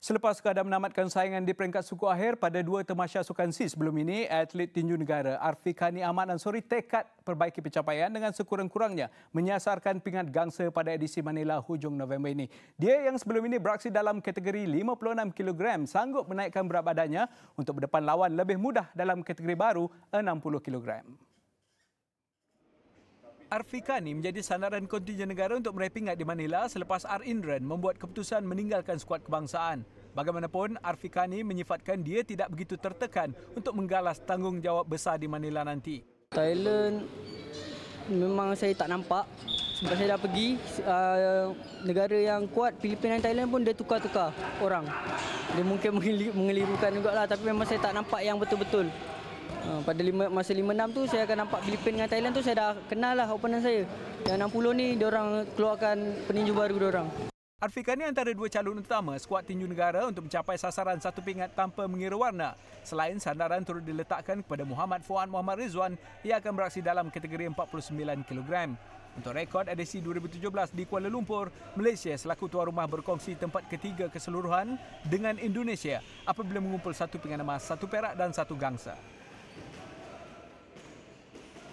Selepas keadaan menamatkan saingan di peringkat suku akhir pada dua temasya sukan SEA sebelum ini, atlet tinju negara Arfikani Ahmad Ansori tekad perbaiki pencapaian dengan sekurang-kurangnya menyasarkan pingat gangsa pada edisi Manila hujung November ini. Dia yang sebelum ini beraksi dalam kategori 56 kg sanggup menaikkan berat badannya untuk berdepan lawan lebih mudah dalam kategori baru 60 kg. Arfikani menjadi sandaran kontingen negara untuk meraih pingat di Manila selepas Ar Indran membuat keputusan meninggalkan skuad kebangsaan. Bagaimanapun, Arfikani menyifatkan dia tidak begitu tertekan untuk menggalas tanggungjawab besar di Manila nanti. Thailand memang saya tak nampak sebab saya dah pergi uh, negara yang kuat Filipina dan Thailand pun dia tukar-tukar orang. Dia mungkin mengelirukan juga lah tapi memang saya tak nampak yang betul-betul. Ha, pada lima, masa 5 enam tu saya akan nampak Filipina dengan Thailand tu saya dah kenal lah opener saya. Yang 60 ni dia orang keluarkan peninju baru dia orang. Arfikan ni antara dua calon utama skuad tinju negara untuk mencapai sasaran satu pingat tanpa mengira warna. Selain sandaran turut diletakkan kepada Muhammad Fuad Muhammad Rizwan yang akan beraksi dalam kategori 49 kg. Untuk rekod edisi 2017 di Kuala Lumpur, Malaysia selaku tuan rumah berkongsi tempat ketiga keseluruhan dengan Indonesia apabila mengumpul satu pingat emas, satu perak dan satu gangsa.